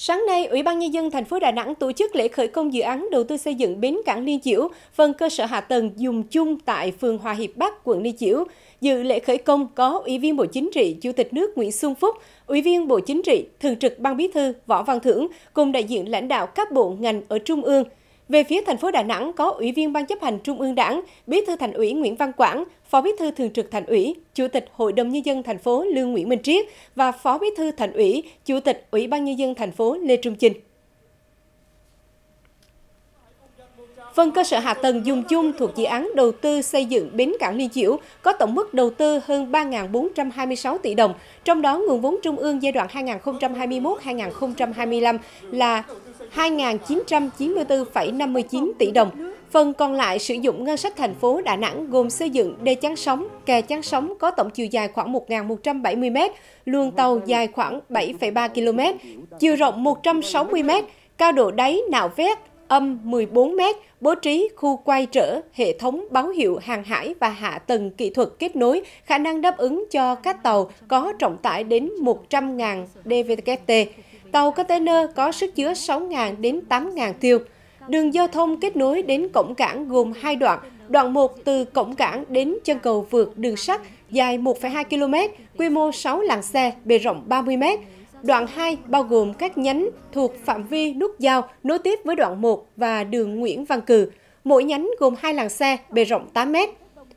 Sáng nay, Ủy ban Nhân dân thành phố Đà Nẵng tổ chức lễ khởi công dự án đầu tư xây dựng bến cảng Liên Chiểu, phần cơ sở hạ tầng dùng chung tại phường Hòa Hiệp Bắc, quận Liên Chiểu. Dự lễ khởi công có Ủy viên Bộ Chính trị, Chủ tịch nước Nguyễn Xuân Phúc, Ủy viên Bộ Chính trị, Thường trực Ban Bí thư Võ Văn Thưởng cùng đại diện lãnh đạo các bộ ngành ở Trung ương, về phía thành phố Đà Nẵng có Ủy viên Ban chấp hành Trung ương Đảng, Bí thư Thành ủy Nguyễn Văn Quảng, Phó Bí thư Thường trực Thành ủy, Chủ tịch Hội đồng nhân dân thành phố Lương Nguyễn Minh Triết và Phó Bí thư Thành ủy, Chủ tịch Ủy ban nhân dân thành phố Lê Trung Chinh. Phần cơ sở hạ tầng dùng chung thuộc dự án đầu tư xây dựng bến cảng Liên Chiểu có tổng mức đầu tư hơn 3.426 tỷ đồng, trong đó nguồn vốn trung ương giai đoạn 2021-2025 là 2.994,59 tỷ đồng. Phần còn lại sử dụng ngân sách thành phố Đà Nẵng gồm xây dựng đê chắn sóng, kè chắn sóng có tổng chiều dài khoảng 1.170 m, luồng tàu dài khoảng 7,3 km, chiều rộng 160 m, cao độ đáy nạo vét âm 14 m, bố trí khu quay trở, hệ thống báo hiệu hàng hải và hạ tầng kỹ thuật kết nối, khả năng đáp ứng cho các tàu có trọng tải đến 100.000 DVKT. Tàu container có sức chứa 6.000 đến 8.000 tiêu. Đường giao thông kết nối đến cổng cảng gồm hai đoạn, đoạn 1 từ cổng cảng đến chân cầu vượt đường sắt dài 1,2 km, quy mô 6 làng xe, bề rộng 30 m. Đoạn 2 bao gồm các nhánh thuộc phạm vi nút giao nối tiếp với đoạn 1 và đường Nguyễn Văn Cừ. Mỗi nhánh gồm hai làng xe, bề rộng 8 m.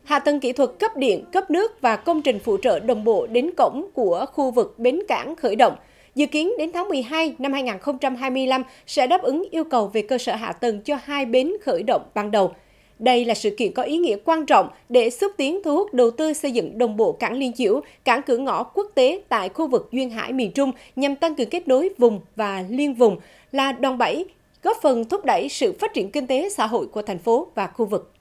Hạ tầng kỹ thuật cấp điện, cấp nước và công trình phụ trợ đồng bộ đến cổng của khu vực bến cảng khởi động – Dự kiến đến tháng 12 năm 2025 sẽ đáp ứng yêu cầu về cơ sở hạ tầng cho hai bến khởi động ban đầu. Đây là sự kiện có ý nghĩa quan trọng để xúc tiến thu hút đầu tư xây dựng đồng bộ cảng Liên Chiểu, cảng cửa ngõ quốc tế tại khu vực Duyên Hải miền Trung nhằm tăng cường kết nối vùng và liên vùng, là đòn bẩy góp phần thúc đẩy sự phát triển kinh tế xã hội của thành phố và khu vực.